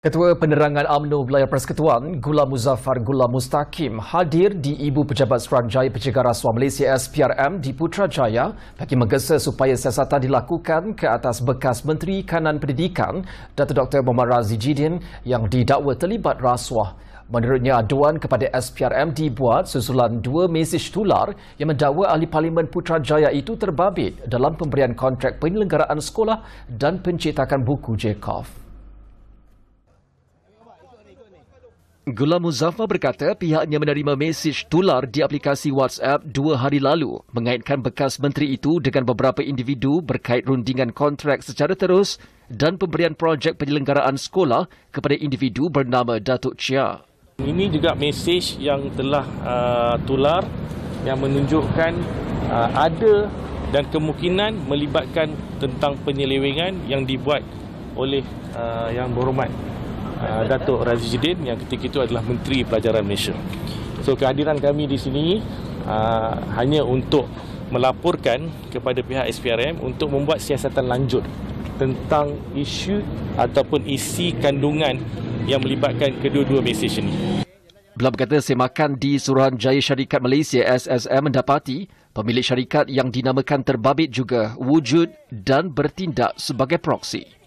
Ketua Penerangan UMNO Wilayah Persekutuan, Gula Muzaffar Gula Mustaqim hadir di Ibu Pejabat Seranjaya Pencegah Rasuah Malaysia SPRM di Putrajaya bagi menggesa supaya siasatan dilakukan ke atas bekas Menteri Kanan Pendidikan Dato' Dr. Muhammad Jidin yang didakwa terlibat rasuah. Menurutnya aduan kepada SPRM dibuat susulan dua mesej tular yang mendakwa ahli parlimen Putrajaya itu terbabit dalam pemberian kontrak penyelenggaraan sekolah dan pencetakan buku Jekov. Gula Muzaffar berkata pihaknya menerima mesej tular di aplikasi WhatsApp dua hari lalu mengaitkan bekas menteri itu dengan beberapa individu berkait rundingan kontrak secara terus dan pemberian projek penyelenggaraan sekolah kepada individu bernama Datuk Chia. Ini juga mesej yang telah uh, tular yang menunjukkan uh, ada dan kemungkinan melibatkan tentang penyelewengan yang dibuat oleh uh, yang berhormat uh, Datuk Razizuddin yang ketika itu adalah Menteri Pelajaran Malaysia. So kehadiran kami di sini ah, hanya untuk melaporkan kepada pihak SPRM untuk membuat siasatan lanjut tentang isu ataupun isi kandungan yang melibatkan kedua-dua mesej ini. Beliau berkata semakan di Suruhanjaya Syarikat Malaysia SSM mendapati pemilik syarikat yang dinamakan terbabit juga wujud dan bertindak sebagai proksi.